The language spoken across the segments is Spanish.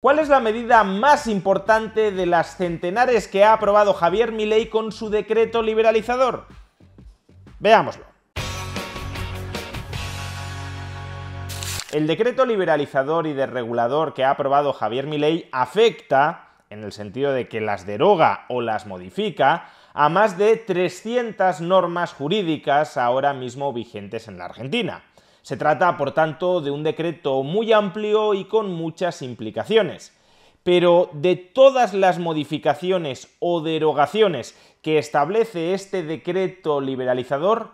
¿Cuál es la medida más importante de las centenares que ha aprobado Javier Milei con su decreto liberalizador? Veámoslo. El decreto liberalizador y desregulador que ha aprobado Javier Milei afecta, en el sentido de que las deroga o las modifica, a más de 300 normas jurídicas ahora mismo vigentes en la Argentina. Se trata, por tanto, de un decreto muy amplio y con muchas implicaciones. Pero de todas las modificaciones o derogaciones que establece este decreto liberalizador,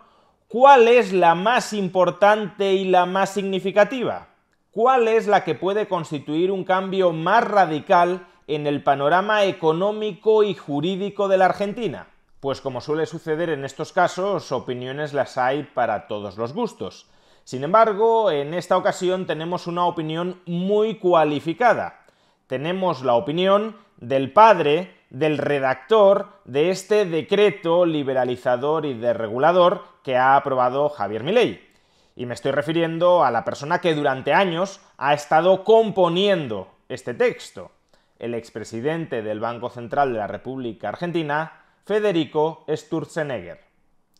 ¿cuál es la más importante y la más significativa? ¿Cuál es la que puede constituir un cambio más radical en el panorama económico y jurídico de la Argentina? Pues como suele suceder en estos casos, opiniones las hay para todos los gustos. Sin embargo, en esta ocasión tenemos una opinión muy cualificada. Tenemos la opinión del padre del redactor de este decreto liberalizador y desregulador que ha aprobado Javier Milei. Y me estoy refiriendo a la persona que durante años ha estado componiendo este texto, el expresidente del Banco Central de la República Argentina, Federico Sturzenegger.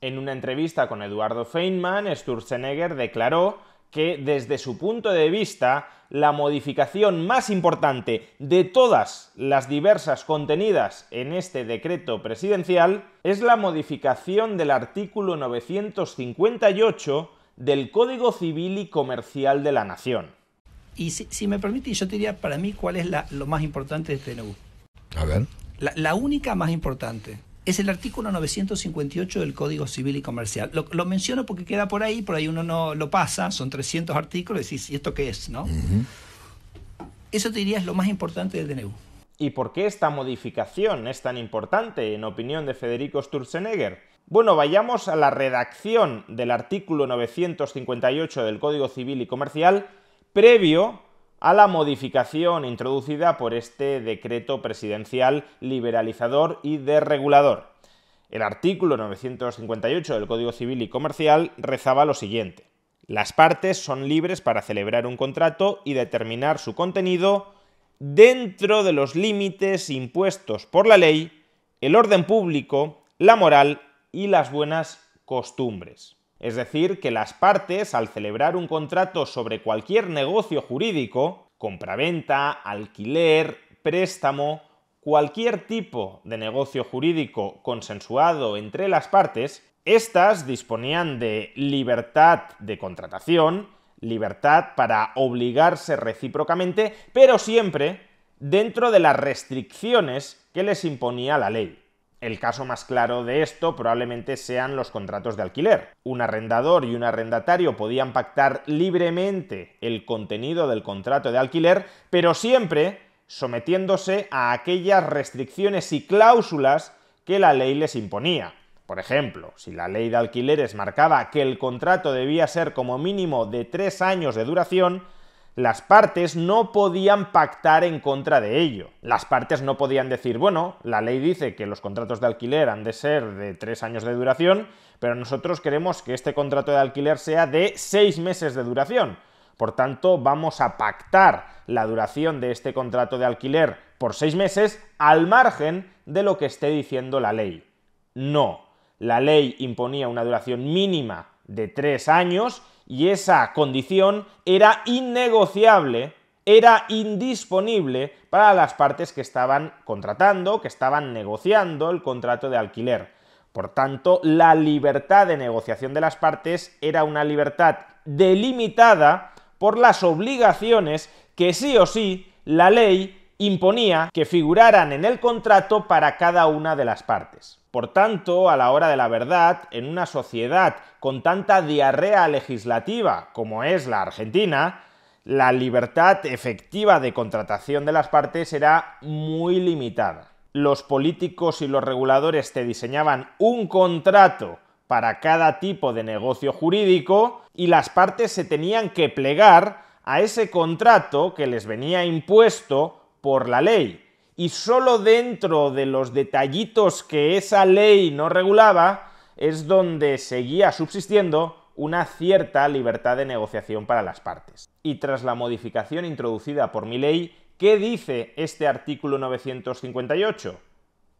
En una entrevista con Eduardo Feynman, Sturzenegger declaró que desde su punto de vista, la modificación más importante de todas las diversas contenidas en este decreto presidencial es la modificación del artículo 958 del Código Civil y Comercial de la Nación. Y si, me permite, yo te diría para mí cuál es lo más importante de este A ver. la única más importante es el artículo 958 del Código Civil y Comercial. Lo, menciono porque queda por ahí, por ahí uno no lo pasa, son 300 artículos y esto qué es? ¿no? Eso te diría es lo más importante del DNU. ¿Y por qué esta modificación es tan importante, en opinión de Federico Sturzenegger? Bueno, vayamos a la redacción del artículo 958 del Código Civil y Comercial previo a la modificación introducida por este decreto presidencial liberalizador y desregulador. El artículo 958 del Código Civil y Comercial rezaba lo siguiente. Las partes son libres para celebrar un contrato y determinar su contenido dentro de los límites impuestos por la ley, el orden público, la moral y las buenas costumbres. Es decir, que las partes, al celebrar un contrato sobre cualquier negocio jurídico, compraventa, alquiler, préstamo, cualquier tipo de negocio jurídico consensuado entre las partes, éstas disponían de libertad de contratación, libertad para obligarse recíprocamente, pero siempre dentro de las restricciones que les imponía la ley. El caso más claro de esto probablemente sean los contratos de alquiler. Un arrendador y un arrendatario podían pactar libremente el contenido del contrato de alquiler, pero siempre sometiéndose a aquellas restricciones y cláusulas que la ley les imponía. Por ejemplo, si la ley de alquileres marcaba que el contrato debía ser como mínimo de tres años de duración, las partes no podían pactar en contra de ello. Las partes no podían decir, bueno, la ley dice que los contratos de alquiler han de ser de tres años de duración, pero nosotros queremos que este contrato de alquiler sea de seis meses de duración. Por tanto, vamos a pactar la duración de este contrato de alquiler por seis meses al margen de lo que esté diciendo la ley. No, la ley imponía una duración mínima de tres años y esa condición era innegociable, era indisponible para las partes que estaban contratando, que estaban negociando el contrato de alquiler. Por tanto, la libertad de negociación de las partes era una libertad delimitada por las obligaciones que sí o sí la ley imponía que figuraran en el contrato para cada una de las partes. Por tanto, a la hora de la verdad, en una sociedad con tanta diarrea legislativa como es la Argentina, la libertad efectiva de contratación de las partes era muy limitada. Los políticos y los reguladores te diseñaban un contrato para cada tipo de negocio jurídico y las partes se tenían que plegar a ese contrato que les venía impuesto por la ley, y solo dentro de los detallitos que esa ley no regulaba es donde seguía subsistiendo una cierta libertad de negociación para las partes. Y tras la modificación introducida por mi ley, ¿qué dice este artículo 958?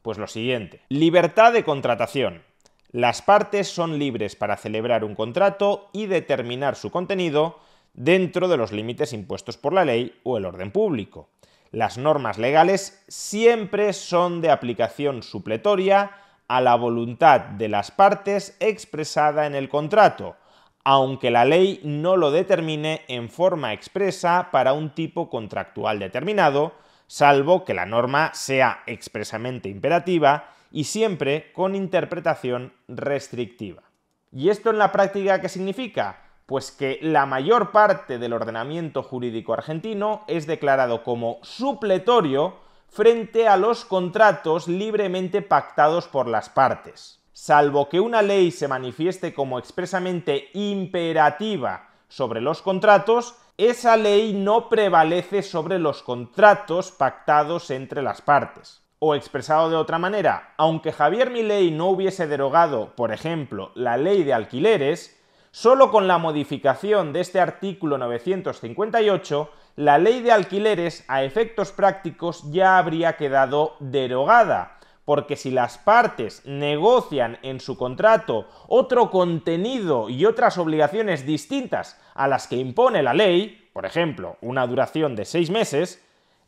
Pues lo siguiente. Libertad de contratación. Las partes son libres para celebrar un contrato y determinar su contenido dentro de los límites impuestos por la ley o el orden público las normas legales siempre son de aplicación supletoria a la voluntad de las partes expresada en el contrato, aunque la ley no lo determine en forma expresa para un tipo contractual determinado, salvo que la norma sea expresamente imperativa y siempre con interpretación restrictiva. ¿Y esto en la práctica qué significa? Pues que la mayor parte del ordenamiento jurídico argentino es declarado como supletorio frente a los contratos libremente pactados por las partes. Salvo que una ley se manifieste como expresamente imperativa sobre los contratos, esa ley no prevalece sobre los contratos pactados entre las partes. O expresado de otra manera, aunque Javier Milei no hubiese derogado, por ejemplo, la ley de alquileres, Solo con la modificación de este artículo 958, la ley de alquileres a efectos prácticos ya habría quedado derogada, porque si las partes negocian en su contrato otro contenido y otras obligaciones distintas a las que impone la ley, por ejemplo, una duración de seis meses,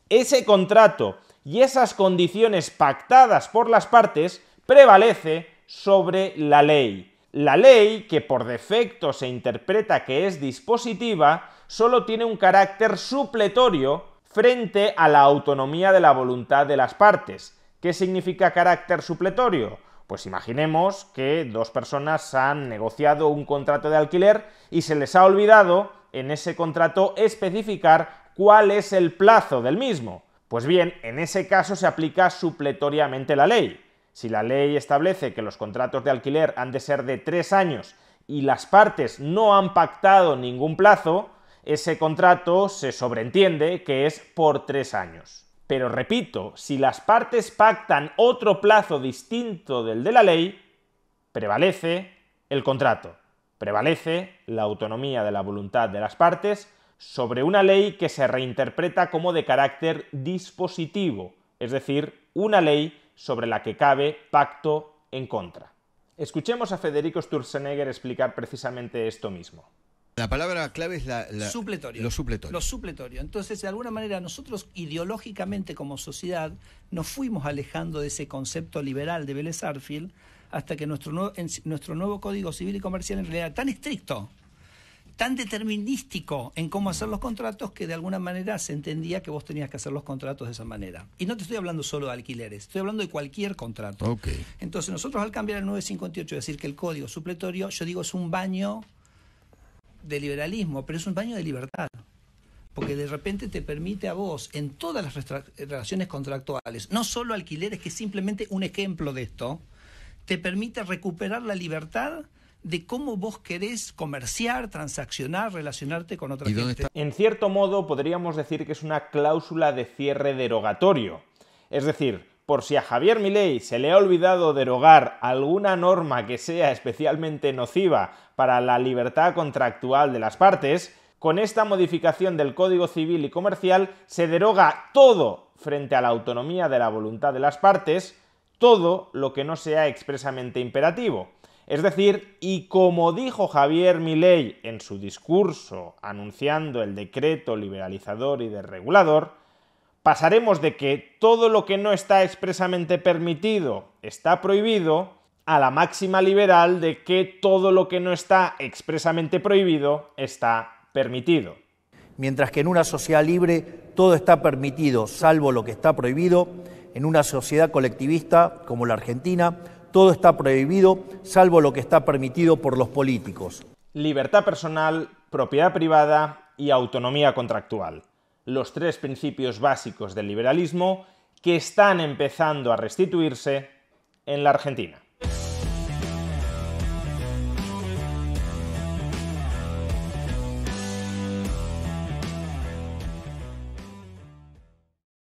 ese contrato y esas condiciones pactadas por las partes prevalece sobre la ley la ley, que por defecto se interpreta que es dispositiva, solo tiene un carácter supletorio frente a la autonomía de la voluntad de las partes. ¿Qué significa carácter supletorio? Pues imaginemos que dos personas han negociado un contrato de alquiler y se les ha olvidado en ese contrato especificar cuál es el plazo del mismo. Pues bien, en ese caso se aplica supletoriamente la ley. Si la ley establece que los contratos de alquiler han de ser de tres años y las partes no han pactado ningún plazo, ese contrato se sobreentiende que es por tres años. Pero repito, si las partes pactan otro plazo distinto del de la ley, prevalece el contrato, prevalece la autonomía de la voluntad de las partes sobre una ley que se reinterpreta como de carácter dispositivo, es decir, una ley sobre la que cabe pacto en contra. Escuchemos a Federico Sturzenegger explicar precisamente esto mismo. La palabra clave es la, supletorio. Lo supletorio. Lo supletorio. Entonces, de alguna manera, nosotros ideológicamente como sociedad nos fuimos alejando de ese concepto liberal de Vélez hasta que nuestro, nuevo, nuestro nuevo Código Civil y Comercial en realidad tan estricto tan determinístico en cómo hacer los contratos que de alguna manera se entendía que vos tenías que hacer los contratos de esa manera. Y no te estoy hablando solo de alquileres, estoy hablando de cualquier contrato. Entonces nosotros al cambiar el 958, y decir, que el código supletorio, yo digo es un baño de liberalismo, pero es un baño de libertad porque de repente te permite a vos, en todas las relaciones contractuales, no solo alquileres, que es simplemente un ejemplo de esto, te permite recuperar la libertad de cómo vos querés comerciar, transaccionar, relacionarte con otra gente. En cierto modo, podríamos decir que es una cláusula de cierre derogatorio. Es decir, por si a Javier Milei se le ha olvidado derogar alguna norma que sea especialmente nociva para la libertad contractual de las partes, con esta modificación del Código Civil y Comercial se deroga todo frente a la autonomía de la voluntad de las partes, todo lo que no sea expresamente imperativo. Es decir, y como dijo Javier Milei en su discurso anunciando el decreto liberalizador y desregulador, pasaremos de que todo lo que no está expresamente permitido está prohibido a la máxima liberal de que todo lo que no está expresamente prohibido está permitido. Mientras que en una sociedad libre todo está permitido, salvo lo que está prohibido, en una sociedad colectivista como la Argentina, todo está prohibido, salvo lo que está permitido por los políticos. Libertad personal, propiedad privada y autonomía contractual. Los tres principios básicos del liberalismo que están empezando a restituirse en la Argentina.